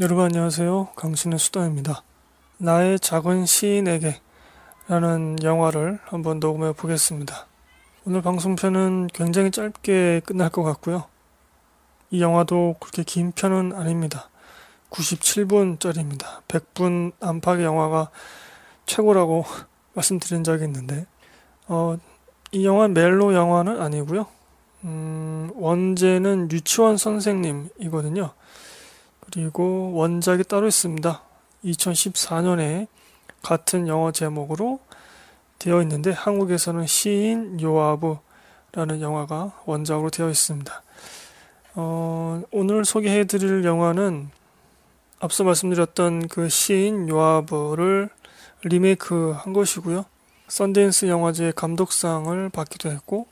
여러분 안녕하세요. 강신의 수다입니다. 나의 작은 시인에게 라는 영화를 한번 녹음해 보겠습니다. 오늘 방송편은 굉장히 짧게 끝날 것 같고요. 이 영화도 그렇게 긴 편은 아닙니다. 97분짜리입니다. 100분 안팎의 영화가 최고라고 말씀드린 적이 있는데 어, 이 영화 멜로 영화는 아니고요. 음, 원제는 유치원 선생님이거든요. 그리고 원작이 따로 있습니다. 2014년에 같은 영어 제목으로 되어 있는데 한국에서는 시인 요아브라는 영화가 원작으로 되어 있습니다. 어, 오늘 소개해 드릴 영화는 앞서 말씀드렸던 그 시인 요아브를 리메이크 한 것이고요. 썬댄스 영화제 감독상을 받기도 했고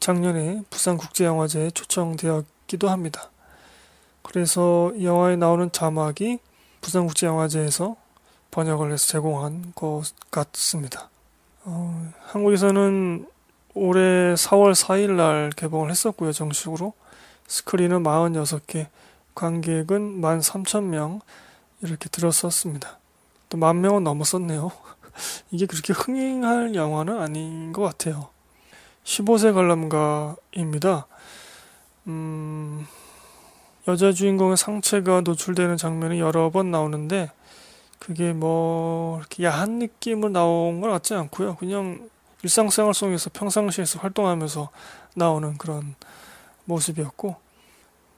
작년에 부산국제영화제에 초청되었기도 합니다. 그래서 영화에 나오는 자막이 부산국제영화제에서 번역을 해서 제공한 것 같습니다. 어, 한국에서는 올해 4월 4일 날 개봉을 했었고요, 정식으로. 스크린은 46개, 관객은 13,000명 이렇게 들었었습니다. 또 만 명은 넘었었네요. 이게 그렇게 흥행할 영화는 아닌 것 같아요. 15세 관람가입니다. 음, 여자 주인공의 상체가 노출되는 장면이 여러 번 나오는데 그게 뭐 이렇게 야한 느낌으로 나온 건 같지 않고요. 그냥 일상생활 속에서 평상시에서 활동하면서 나오는 그런 모습이었고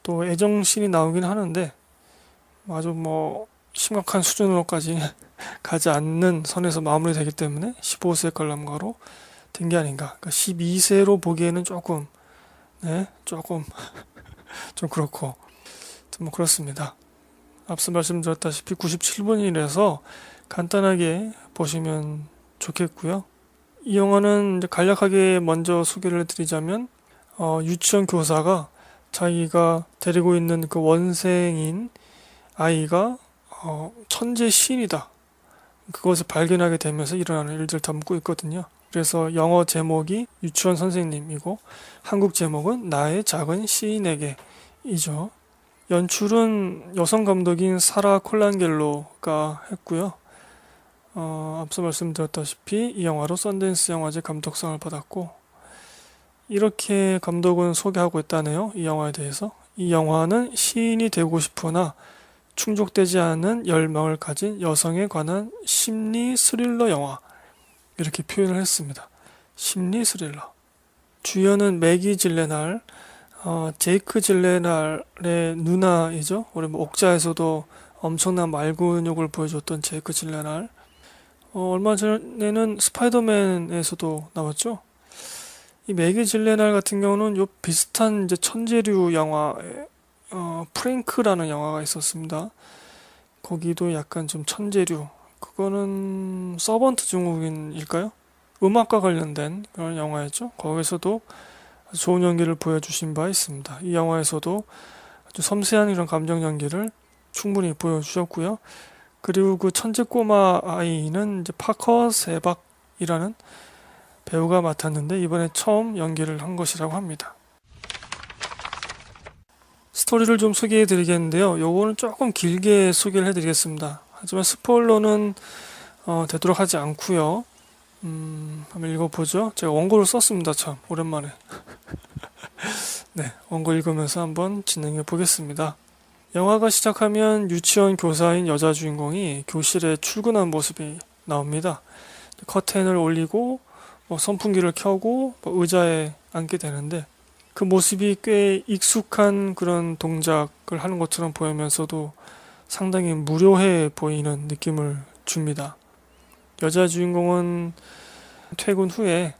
또 애정신이 나오긴 하는데 아주 뭐 심각한 수준으로까지 가지 않는 선에서 마무리되기 때문에 15세 관람가로 된 게 아닌가. 그러니까 12세로 보기에는 조금 네 조금 좀 그렇고 뭐 그렇습니다. 앞서 말씀드렸다시피 97분이라서 간단하게 보시면 좋겠고요. 이 영화는 간략하게 먼저 소개를 드리자면 어, 유치원 교사가 자기가 데리고 있는 그 원생인 아이가 어, 천재 시인이다. 그것을 발견하게 되면서 일어나는 일들 담고 있거든요. 그래서 영어 제목이 유치원 선생님이고 한국 제목은 나의 작은 시인에게이죠. 연출은 여성 감독인 사라 콜란겔로가 했고요. 어, 앞서 말씀드렸다시피 이 영화로 썬댄스 영화제 감독상을 받았고 이렇게 감독은 소개하고 있다네요. 이 영화에 대해서 이 영화는 시인이 되고 싶으나 충족되지 않은 열망을 가진 여성에 관한 심리 스릴러 영화 이렇게 표현을 했습니다. 심리 스릴러 주연은 매기 질레날 어, 제이크 질레날의 누나이죠. 우리 뭐 옥자에서도 엄청난 말근육을 보여줬던 제이크 질레날. 어, 얼마 전에는 스파이더맨에서도 나왔죠. 이 매기 질레날 같은 경우는 요 비슷한 이제 천재류 영화 어, 프랭크라는 영화가 있었습니다. 거기도 약간 좀 천재류. 그거는 서번트 중국인일까요 음악과 관련된 그런 영화였죠. 거기서도 좋은 연기를 보여주신 바 있습니다. 이 영화에서도 아주 섬세한 이런 감정 연기를 충분히 보여주셨고요. 그리고 그 천재 꼬마 아이는 이제 파커 세박이라는 배우가 맡았는데 이번에 처음 연기를 한 것이라고 합니다. 스토리를 좀 소개해 드리겠는데요. 요거는 조금 길게 소개를 해 드리겠습니다. 하지만 스포일러는 어, 되도록 하지 않고요. 음, 한번 읽어보죠. 제가 원고를 썼습니다. 참, 오랜만에. 네, 원고 읽으면서 한번 진행해 보겠습니다. 영화가 시작하면 유치원 교사인 여자 주인공이 교실에 출근한 모습이 나옵니다. 커튼을 올리고, 뭐 선풍기를 켜고, 뭐 의자에 앉게 되는데, 그 모습이 꽤 익숙한 그런 동작을 하는 것처럼 보이면서도 상당히 무료해 보이는 느낌을 줍니다. 여자 주인공은 퇴근 후에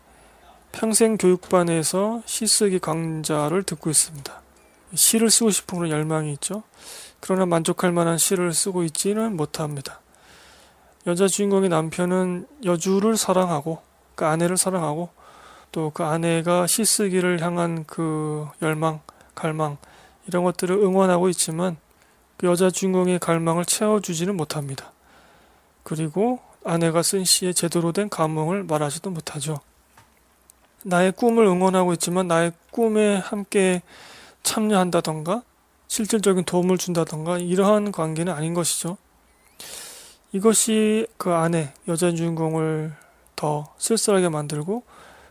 평생 교육반에서 시쓰기 강좌를 듣고 있습니다. 시를 쓰고 싶은 그런 열망이 있죠. 그러나 만족할 만한 시를 쓰고 있지는 못합니다. 여자 주인공의 남편은 여주를 사랑하고 그 아내를 사랑하고 또 그 아내가 시쓰기를 향한 그 열망, 갈망 이런 것들을 응원하고 있지만 그 여자 주인공의 갈망을 채워주지는 못합니다. 그리고 아내가 쓴시에 제대로 된 감흥을 말하지도 못하죠. 나의 꿈을 응원하고 있지만 나의 꿈에 함께 참여한다던가 실질적인 도움을 준다던가 이러한 관계는 아닌 것이죠. 이것이 그 아내, 여자 주인공을 더 쓸쓸하게 만들고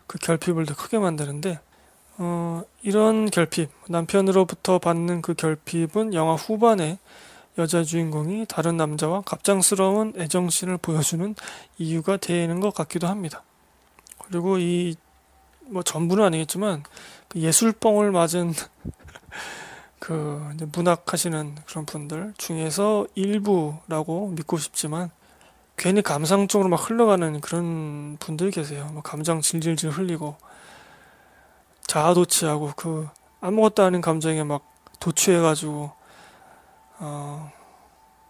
그 결핍을 더 크게 만드는데 어, 이런 결핍, 남편으로부터 받는 그 결핍은 영화 후반에 여자 주인공이 다른 남자와 갑작스러운 애정신을 보여주는 이유가 되는 것 같기도 합니다. 그리고 이 뭐 전부는 아니겠지만 그 예술뻥을 맞은 그 문학하시는 그런 분들 중에서 일부라고 믿고 싶지만 괜히 감상적으로 막 흘러가는 그런 분들 계세요. 뭐 감정 질질질 흘리고 자아도취하고 그 아무것도 아닌 감정에 막 도취해가지고 어,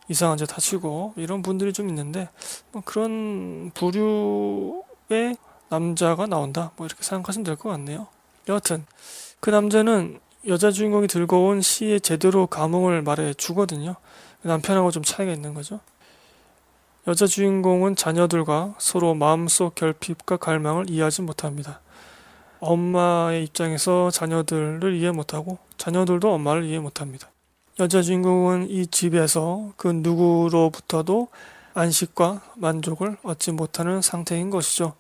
이상한 자 다치고 이런 분들이 좀 있는데 뭐 그런 부류의 남자가 나온다 뭐 이렇게 생각하시면 될 것 같네요. 여하튼 그 남자는 여자 주인공이 들고 온 시에 제대로 감흥을 말해 주거든요. 남편하고 좀 차이가 있는 거죠. 여자 주인공은 자녀들과 서로 마음속 결핍과 갈망을 이해하지 못합니다. 엄마의 입장에서 자녀들을 이해 못하고 자녀들도 엄마를 이해 못합니다. 여자 주인공은 이 집에서 그 누구로부터도 안식과 만족을 얻지 못하는 상태인 것이죠.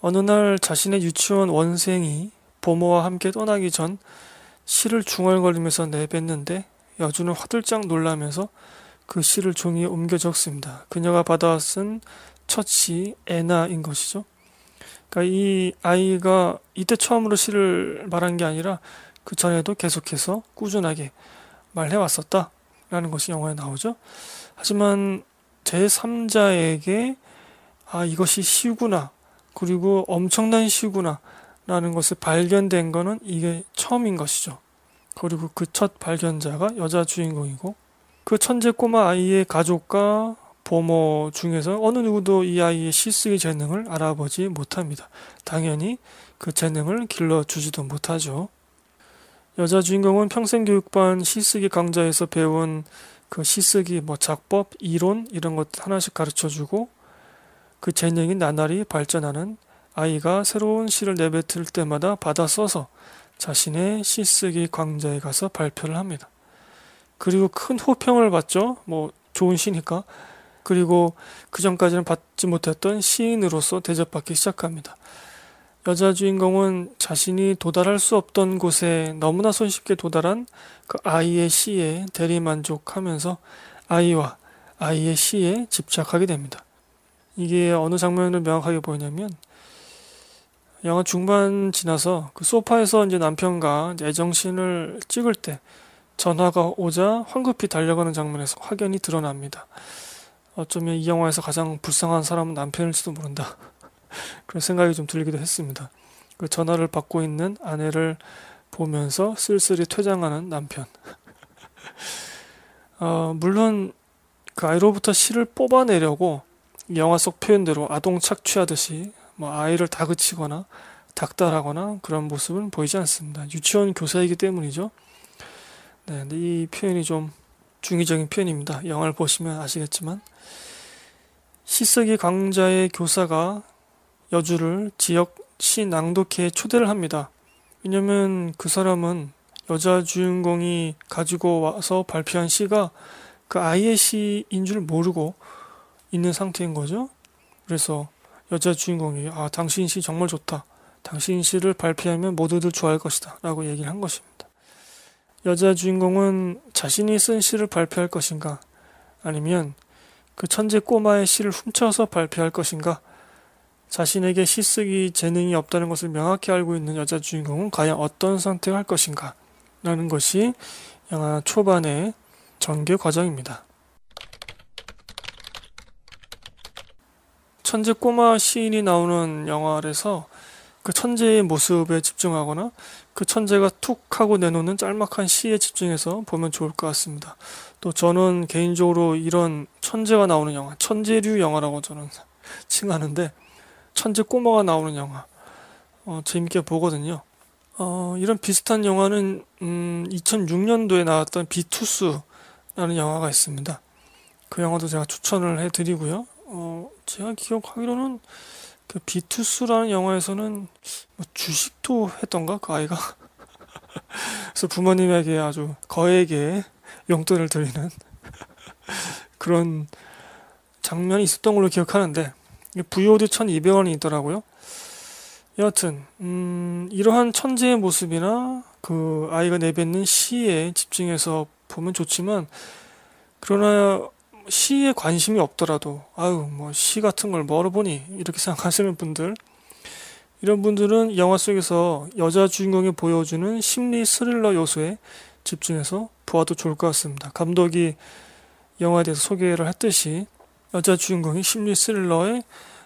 어느 날 자신의 유치원 원생이 보모와 함께 떠나기 전 시를 중얼거리면서 내뱉는데 여주는 화들짝 놀라면서 그 시를 종이에 옮겨 적습니다. 그녀가 받아 쓴첫시 애나인 것이죠. 그러니까 이 아이가 이때 처음으로 시를 말한 게 아니라 그 전에도 계속해서 꾸준하게 말해왔었다. 라는 것이 영화에 나오죠. 하지만 제3자에게 아, 이것이 시구나. 그리고 엄청난 시구나. 라는 것을 발견된 것은 이게 처음인 것이죠. 그리고 그 첫 발견자가 여자 주인공이고 그 천재 꼬마 아이의 가족과 보모 중에서 어느 누구도 이 아이의 시쓰의 재능을 알아보지 못합니다. 당연히 그 재능을 길러주지도 못하죠. 여자 주인공은 평생 교육반 시쓰기 강좌에서 배운 그 시쓰기 뭐 작법, 이론 이런 것 하나씩 가르쳐 주고 그 재능이 나날이 발전하는 아이가 새로운 시를 내뱉을 때마다 받아 써서 자신의 시쓰기 강좌에 가서 발표를 합니다. 그리고 큰 호평을 받죠. 뭐 좋은 시니까. 그리고 그 전까지는 받지 못했던 시인으로서 대접받기 시작합니다. 여자 주인공은 자신이 도달할 수 없던 곳에 너무나 손쉽게 도달한 그 아이의 시에 대리만족하면서 아이와 아이의 시에 집착하게 됩니다. 이게 어느 장면을 명확하게 보이냐면 영화 중반 지나서 그 소파에서 이제 남편과 이제 애정신을 찍을 때 전화가 오자 황급히 달려가는 장면에서 확연히 드러납니다. 어쩌면 이 영화에서 가장 불쌍한 사람은 남편일지도 모른다. 그런 생각이 좀 들기도 했습니다. 그 전화를 받고 있는 아내를 보면서 쓸쓸히 퇴장하는 남편. 어, 물론 그 아이로부터 시를 뽑아내려고 영화 속 표현대로 아동 착취하듯이 뭐 아이를 다그치거나 닥달하거나 그런 모습은 보이지 않습니다. 유치원 교사이기 때문이죠. 네, 근데 이 표현이 좀 중의적인 표현입니다. 영화를 보시면 아시겠지만 시석이 강자의 교사가 여주를 지역 시 낭독회에 초대를 합니다. 왜냐면 그 사람은 여자 주인공이 가지고 와서 발표한 시가 그 아이의 시인 줄 모르고 있는 상태인 거죠. 그래서 여자 주인공이 아 당신 시 정말 좋다. 당신 시를 발표하면 모두들 좋아할 것이다. 라고 얘기를 한 것입니다. 여자 주인공은 자신이 쓴 시를 발표할 것인가 아니면 그 천재 꼬마의 시를 훔쳐서 발표할 것인가 자신에게 시쓰기 재능이 없다는 것을 명확히 알고 있는 여자 주인공은 과연 어떤 선택을 할 것인가? 라는 것이 영화 초반의 전개 과정입니다. 천재 꼬마 시인이 나오는 영화에서 그 천재의 모습에 집중하거나 그 천재가 툭 하고 내놓는 짤막한 시에 집중해서 보면 좋을 것 같습니다. 또 저는 개인적으로 이런 천재가 나오는 영화, 천재류 영화라고 저는 칭하는데 천재 꼬마가 나오는 영화 어, 재밌게 보거든요. 어, 이런 비슷한 영화는 음, 2006년도에 나왔던 비투스라는 영화가 있습니다. 그 영화도 제가 추천을 해드리고요. 어, 제가 기억하기로는 그 비투스라는 영화에서는 뭐 주식도 했던가 그 아이가 그래서 부모님에게 아주 거액의 용돈을 드리는 그런 장면이 있었던 걸로 기억하는데 VOD 1200원이 있더라고요. 여하튼 음, 이러한 천재의 모습이나 그 아이가 내뱉는 시에 집중해서 보면 좋지만 그러나 시에 관심이 없더라도 아유 뭐 시 같은 걸 뭐로 보니 이렇게 생각하시는 분들 이런 분들은 영화 속에서 여자 주인공이 보여주는 심리 스릴러 요소에 집중해서 보아도 좋을 것 같습니다. 감독이 영화에 대해서 소개를 했듯이 여자 주인공이 심리 스릴러의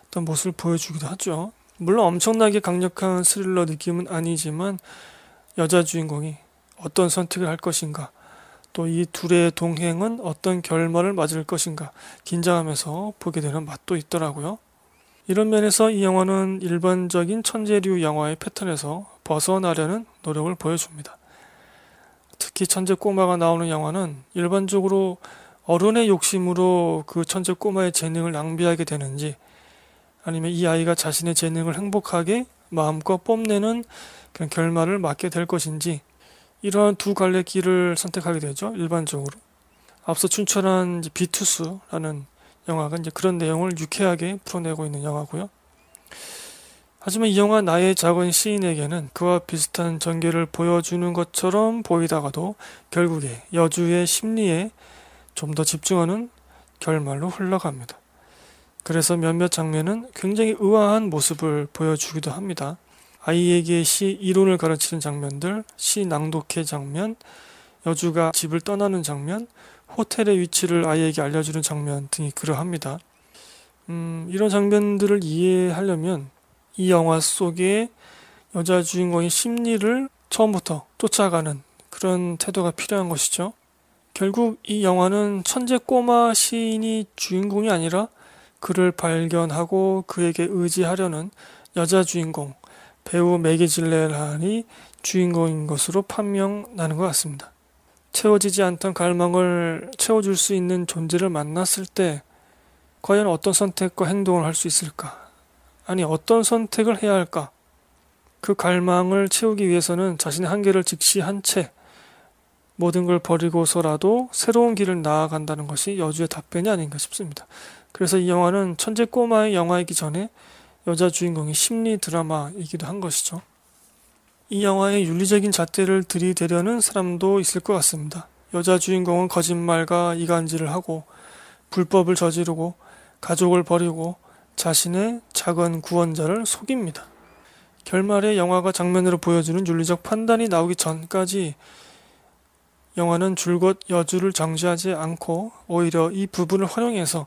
어떤 모습을 보여주기도 하죠. 물론 엄청나게 강력한 스릴러 느낌은 아니지만 여자 주인공이 어떤 선택을 할 것인가, 또 이 둘의 동행은 어떤 결말을 맞을 것인가 긴장하면서 보게 되는 맛도 있더라고요. 이런 면에서 이 영화는 일반적인 천재류 영화의 패턴에서 벗어나려는 노력을 보여줍니다. 특히 천재 꼬마가 나오는 영화는 일반적으로 어른의 욕심으로 그 천재 꼬마의 재능을 낭비하게 되는지 아니면 이 아이가 자신의 재능을 행복하게 마음껏 뽐내는 그런 결말을 맞게 될 것인지 이러한 두 갈래 길을 선택하게 되죠 일반적으로 앞서 춘천한 비투스라는 영화가 이제 그런 내용을 유쾌하게 풀어내고 있는 영화고요. 하지만 이 영화 나의 작은 시인에게는 그와 비슷한 전개를 보여주는 것처럼 보이다가도 결국에 여주의 심리에 좀더 집중하는 결말로 흘러갑니다. 그래서 몇몇 장면은 굉장히 의아한 모습을 보여주기도 합니다. 아이에게 시 이론을 가르치는 장면들, 시 낭독회 장면, 여주가 집을 떠나는 장면, 호텔의 위치를 아이에게 알려주는 장면 등이 그러합니다. 음, 이런 장면들을 이해하려면 이 영화 속에 여자 주인공의 심리를 처음부터 쫓아가는 그런 태도가 필요한 것이죠. 결국 이 영화는 천재 꼬마 시인이 주인공이 아니라 그를 발견하고 그에게 의지하려는 여자 주인공 배우 매기 질레란이 주인공인 것으로 판명나는 것 같습니다. 채워지지 않던 갈망을 채워줄 수 있는 존재를 만났을 때 과연 어떤 선택과 행동을 할 수 있을까? 아니 어떤 선택을 해야 할까? 그 갈망을 채우기 위해서는 자신의 한계를 직시한 채 모든 걸 버리고서라도 새로운 길을 나아간다는 것이 여주의 답변이 아닌가 싶습니다. 그래서 이 영화는 천재 꼬마의 영화이기 전에 여자 주인공이 심리 드라마이기도 한 것이죠. 이 영화의 윤리적인 잣대를 들이대려는 사람도 있을 것 같습니다. 여자 주인공은 거짓말과 이간질을 하고 불법을 저지르고 가족을 버리고 자신의 작은 구원자를 속입니다. 결말에 영화가 장면으로 보여주는 윤리적 판단이 나오기 전까지 영화는 줄곧 여주를 정지하지 않고 오히려 이 부분을 활용해서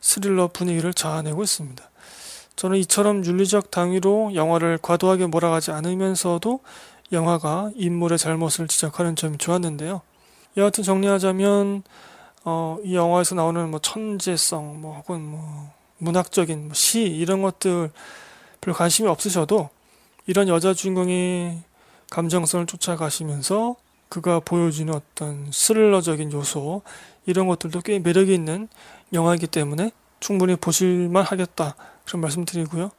스릴러 분위기를 자아내고 있습니다. 저는 이처럼 윤리적 당위로 영화를 과도하게 몰아가지 않으면서도 영화가 인물의 잘못을 지적하는 점이 좋았는데요. 여하튼 정리하자면 어, 이 영화에서 나오는 뭐 천재성, 뭐 혹은 뭐 문학적인 뭐 시 이런 것들 별 관심이 없으셔도 이런 여자 주인공이 감정성을 쫓아가시면서 그가 보여주는 어떤 스릴러적인 요소 이런 것들도 꽤 매력이 있는 영화이기 때문에 충분히 보실만 하겠다 그런 말씀드리고요.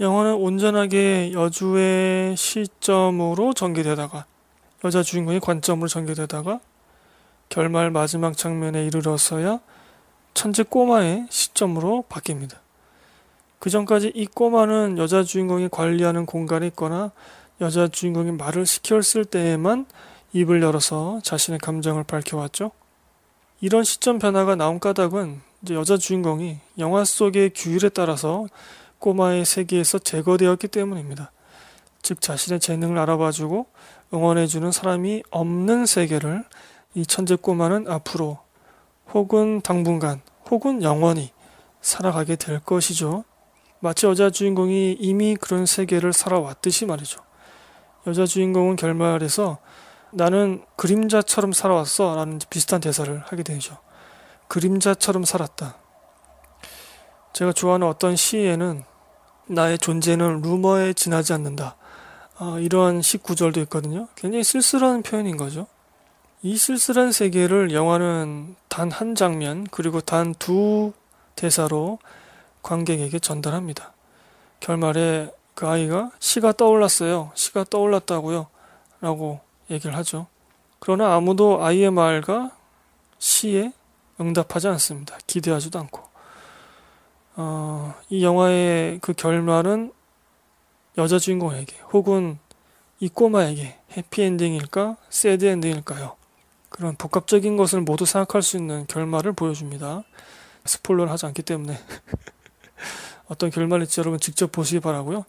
영화는 온전하게 여주의 시점으로 전개되다가 여자 주인공의 관점으로 전개되다가 결말 마지막 장면에 이르러서야 천재 꼬마의 시점으로 바뀝니다. 그 전까지 이 꼬마는 여자 주인공이 관리하는 공간에 있거나 여자 주인공이 말을 시켰을 때에만 입을 열어서 자신의 감정을 밝혀왔죠. 이런 시점 변화가 나온 까닭은 여자 주인공이 영화 속의 규율에 따라서 꼬마의 세계에서 제거되었기 때문입니다. 즉 자신의 재능을 알아봐주고 응원해주는 사람이 없는 세계를 이 천재 꼬마는 앞으로 혹은 당분간 혹은 영원히 살아가게 될 것이죠. 마치 여자 주인공이 이미 그런 세계를 살아왔듯이 말이죠. 여자 주인공은 결말에서 나는 그림자처럼 살아왔어 라는 비슷한 대사를 하게 되죠. 그림자처럼 살았다. 제가 좋아하는 어떤 시에는 나의 존재는 루머에 지나지 않는다. 아, 이러한 시 구절도 있거든요. 굉장히 쓸쓸한 표현인 거죠. 이 쓸쓸한 세계를 영화는 단 한 장면 그리고 단 두 대사로 관객에게 전달합니다. 결말에 그 아이가 시가 떠올랐어요. 시가 떠올랐다고요. 라고 얘기를 하죠. 그러나 아무도 아이의 말과 시에 응답하지 않습니다. 기대하지도 않고. 어, 이 영화의 그 결말은 여자 주인공에게 혹은 이 꼬마에게 해피엔딩일까? 새드엔딩일까요? 그런 복합적인 것을 모두 생각할 수 있는 결말을 보여줍니다. 스포일러를 하지 않기 때문에 어떤 결말일지 여러분 직접 보시기 바라고요.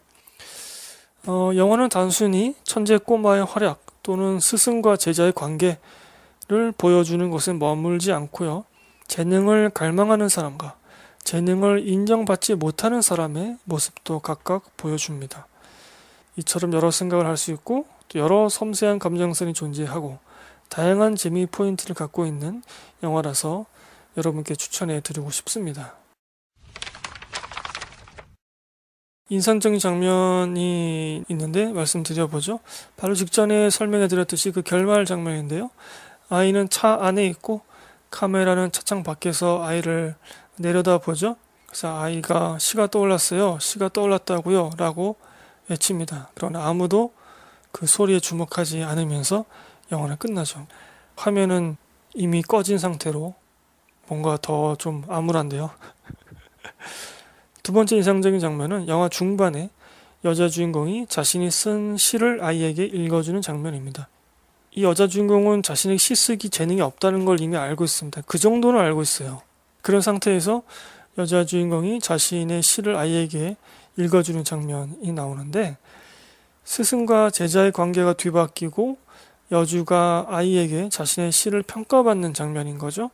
어, 영화는 단순히 천재 꼬마의 활약 또는 스승과 제자의 관계를 보여주는 것에 머물지 않고요. 재능을 갈망하는 사람과 재능을 인정받지 못하는 사람의 모습도 각각 보여줍니다. 이처럼 여러 생각을 할 수 있고 또 여러 섬세한 감정선이 존재하고 다양한 재미 포인트를 갖고 있는 영화라서 여러분께 추천해 드리고 싶습니다. 인상적인 장면이 있는데 말씀드려보죠. 바로 직전에 설명해드렸듯이 그 결말 장면인데요. 아이는 차 안에 있고 카메라는 차창 밖에서 아이를 내려다보죠. 그래서 아이가 시가 떠올랐어요. 시가 떠올랐다고요. 라고 외칩니다. 그러나 아무도 그 소리에 주목하지 않으면서 영화는 끝나죠. 화면은 이미 꺼진 상태로 뭔가 더 좀 암울한데요. 두 번째 인상적인 장면은 영화 중반에 여자 주인공이 자신이 쓴 시를 아이에게 읽어주는 장면입니다. 이 여자 주인공은 자신의 시 쓰기 재능이 없다는 걸 이미 알고 있습니다. 그 정도는 알고 있어요. 그런 상태에서 여자 주인공이 자신의 시를 아이에게 읽어주는 장면이 나오는데 스승과 제자의 관계가 뒤바뀌고 여주가 아이에게 자신의 시를 평가받는 장면인 거죠.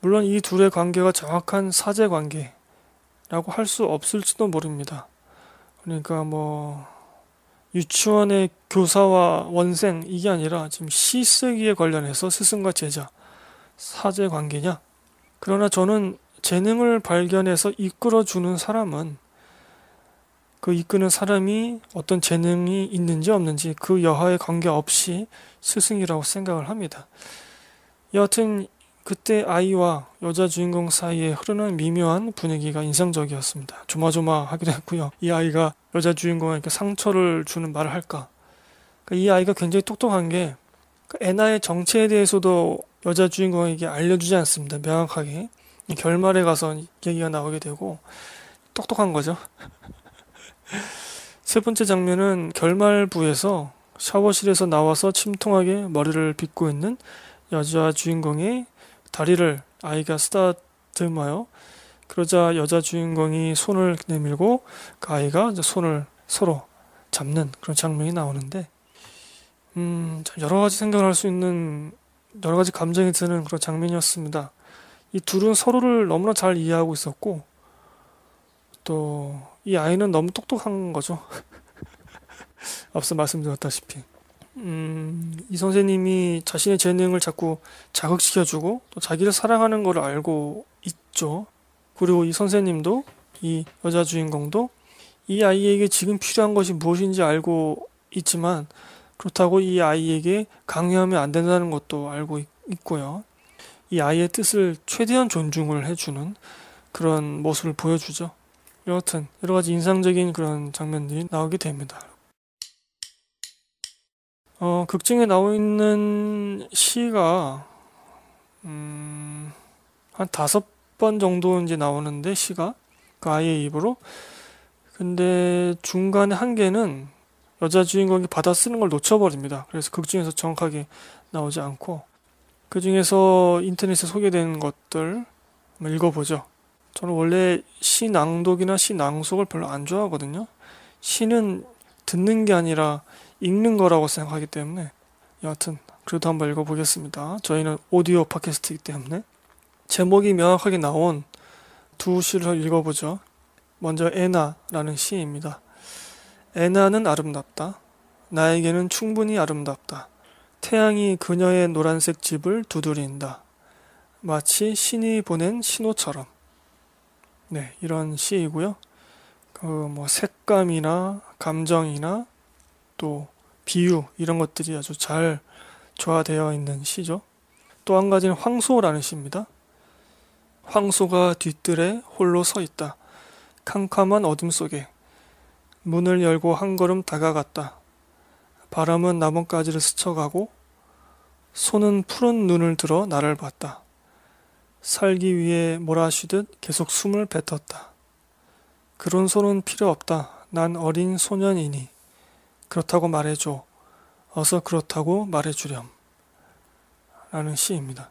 물론 이 둘의 관계가 정확한 사제 관계, 라고 할 수 없을지도 모릅니다. 그러니까 뭐, 유치원의 교사와 원생, 이게 아니라 지금 시쓰기에 관련해서 스승과 제자, 사제 관계냐? 그러나 저는 재능을 발견해서 이끌어주는 사람은 그 이끄는 사람이 어떤 재능이 있는지 없는지 그 여하에 관계없이 스승이라고 생각을 합니다. 여하튼 그때 아이와 여자 주인공 사이에 흐르는 미묘한 분위기가 인상적이었습니다. 조마조마하기도 했고요. 이 아이가 여자 주인공에게 상처를 주는 말을 할까? 그러니까 이 아이가 굉장히 똑똑한 게 그 애나의 정체에 대해서도 여자 주인공에게 알려주지 않습니다. 명확하게. 결말에 가서 얘기가 나오게 되고 똑똑한 거죠. 세 번째 장면은 결말부에서 샤워실에서 나와서 침통하게 머리를 빗고 있는 여자 주인공의 다리를 아이가 쓰다듬어요. 그러자 여자 주인공이 손을 내밀고 그 아이가 손을 서로 잡는 그런 장면이 나오는데 음, 여러 가지 생각을 할 수 있는 여러 가지 감정이 드는 그런 장면이었습니다. 이 둘은 서로를 너무나 잘 이해하고 있었고 또 이 아이는 너무 똑똑한 거죠. 앞서 말씀드렸다시피 음, 이 선생님이 자신의 재능을 자꾸 자극시켜주고 또 자기를 사랑하는 걸 알고 있죠. 그리고 이 선생님도 이 여자 주인공도 이 아이에게 지금 필요한 것이 무엇인지 알고 있지만 그렇다고 이 아이에게 강요하면 안 된다는 것도 알고 있고요. 이 아이의 뜻을 최대한 존중을 해주는 그런 모습을 보여주죠. 여하튼 여러 가지 인상적인 그런 장면들이 나오게 됩니다. 어, 극중에 나오 있는 시가 음, 한 다섯 번 정도 이제 나오는데 시가 그 아이의 입으로 근데 중간에 한 개는 여자 주인공이 받아 쓰는 걸 놓쳐버립니다. 그래서 극중에서 정확하게 나오지 않고 그 중에서 인터넷에 소개된 것들 읽어보죠. 저는 원래 시 낭독이나 시 낭송을 별로 안 좋아하거든요. 시는 듣는 게 아니라 읽는 거라고 생각하기 때문에 여하튼 그래도 한번 읽어보겠습니다. 저희는 오디오 팟캐스트이기 때문에 제목이 명확하게 나온 두 시를 읽어보죠. 먼저 에나라는 시입니다. 에나는 아름답다. 나에게는 충분히 아름답다. 태양이 그녀의 노란색 집을 두드린다. 마치 신이 보낸 신호처럼. 네, 이런 시이고요. 그 뭐 색감이나 감정이나 또 비유 이런 것들이 아주 잘 조화되어 있는 시죠. 또 한 가지는 황소라는 시입니다. 황소가 뒤뜰에 홀로 서 있다. 캄캄한 어둠 속에 문을 열고 한 걸음 다가갔다. 바람은 나뭇가지를 스쳐가고 손은 푸른 눈을 들어 나를 봤다. 살기 위해 몰아쉬듯 계속 숨을 뱉었다. 그런 소는 필요 없다. 난 어린 소년이니. 그렇다고 말해줘. 어서 그렇다고 말해주렴. 라는 시입니다.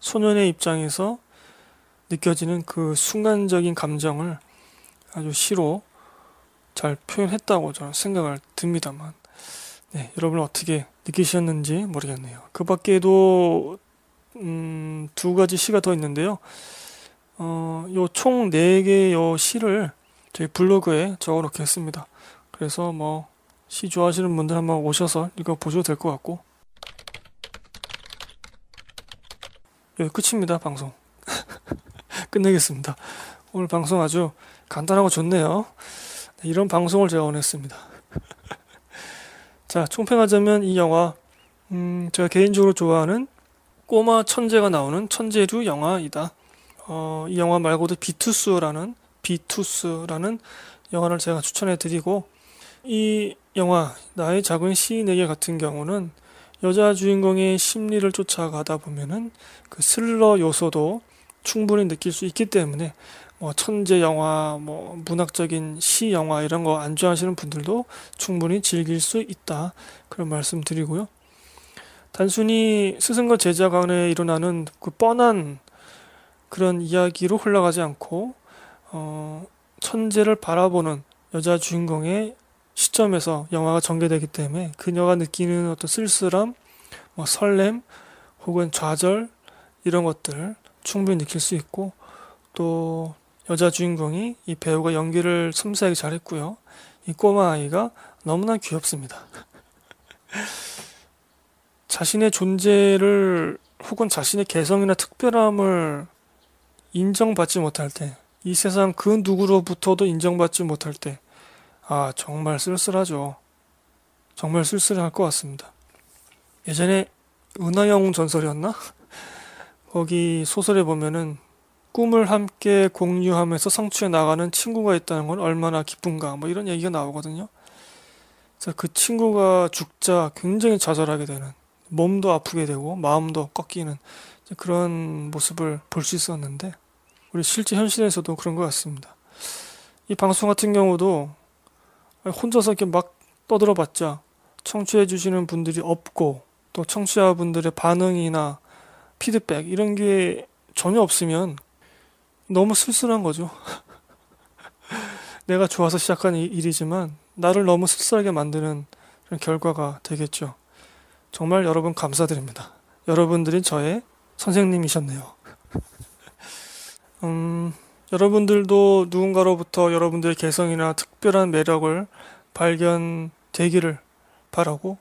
소년의 입장에서 느껴지는 그 순간적인 감정을 아주 시로 잘 표현했다고 저는 생각을 듭니다만, 네, 여러분 어떻게 느끼셨는지 모르겠네요. 그 밖에도, 음, 두 가지 시가 더 있는데요. 어, 요 총 네 개의 요 시를 저희 블로그에 적어 놓겠습니다. 그래서 뭐, 시 좋아하시는 분들 한번 오셔서 읽어보셔도 될 것 같고 여기 예, 끝입니다 방송 끝내겠습니다 오늘 방송 아주 간단하고 좋네요 네, 이런 방송을 제가 원했습니다 자 총평하자면 이 영화 음, 제가 개인적으로 좋아하는 꼬마 천재가 나오는 천재류 영화이다 어, 이 영화 말고도 비투스라는 비투스라는 영화를 제가 추천해 드리고 이 영화 나의 작은 시인에게 같은 경우는 여자 주인공의 심리를 쫓아가다 보면은 그 슬러 요소도 충분히 느낄 수 있기 때문에 뭐 천재 영화, 뭐 문학적인 시 영화 이런 거 안 좋아하시는 분들도 충분히 즐길 수 있다 그런 말씀 드리고요. 단순히 스승과 제자 간에 일어나는 그 뻔한 그런 이야기로 흘러가지 않고 어, 천재를 바라보는 여자 주인공의 시점에서 영화가 전개되기 때문에 그녀가 느끼는 어떤 쓸쓸함, 뭐 설렘, 혹은 좌절 이런 것들 충분히 느낄 수 있고 또 여자 주인공이 이 배우가 연기를 섬세하게 잘했고요. 이 꼬마 아이가 너무나 귀엽습니다. 자신의 존재를 혹은 자신의 개성이나 특별함을 인정받지 못할 때, 이 세상 그 누구로부터도 인정받지 못할 때, 아, 정말 쓸쓸하죠. 정말 쓸쓸할 것 같습니다. 예전에 은하영 전설이었나? 거기 소설에 보면은 꿈을 함께 공유하면서 성취해 나가는 친구가 있다는 건 얼마나 기쁜가 뭐 이런 얘기가 나오거든요. 그래서 그 친구가 죽자 굉장히 좌절하게 되는 몸도 아프게 되고 마음도 꺾이는 그런 모습을 볼 수 있었는데 우리 실제 현실에서도 그런 것 같습니다. 이 방송 같은 경우도 혼자서 이렇게 막 떠들어봤자 청취해 주시는 분들이 없고 또 청취자분들의 반응이나 피드백 이런 게 전혀 없으면 너무 쓸쓸한 거죠. 내가 좋아서 시작한 일이지만 나를 너무 쓸쓸하게 만드는 결과가 되겠죠. 정말 여러분 감사드립니다. 여러분들이 저의 선생님이셨네요. 음... 여러분들도 누군가로부터 여러분들의 개성이나 특별한 매력을 발견되기를 바라고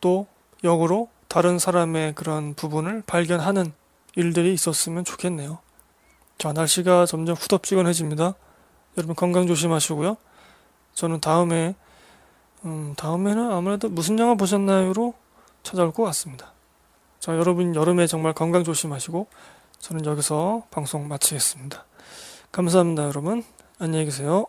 또 역으로 다른 사람의 그런 부분을 발견하는 일들이 있었으면 좋겠네요. 자, 날씨가 점점 후덥지근해집니다. 여러분 건강 조심하시고요. 저는 다음에, 음, 다음에는 아무래도 무슨 영화 보셨나요로 찾아올 것 같습니다. 자, 여러분 여름에 정말 건강 조심하시고 저는 여기서 방송 마치겠습니다. 감사합니다, 여러분. 안녕히 계세요.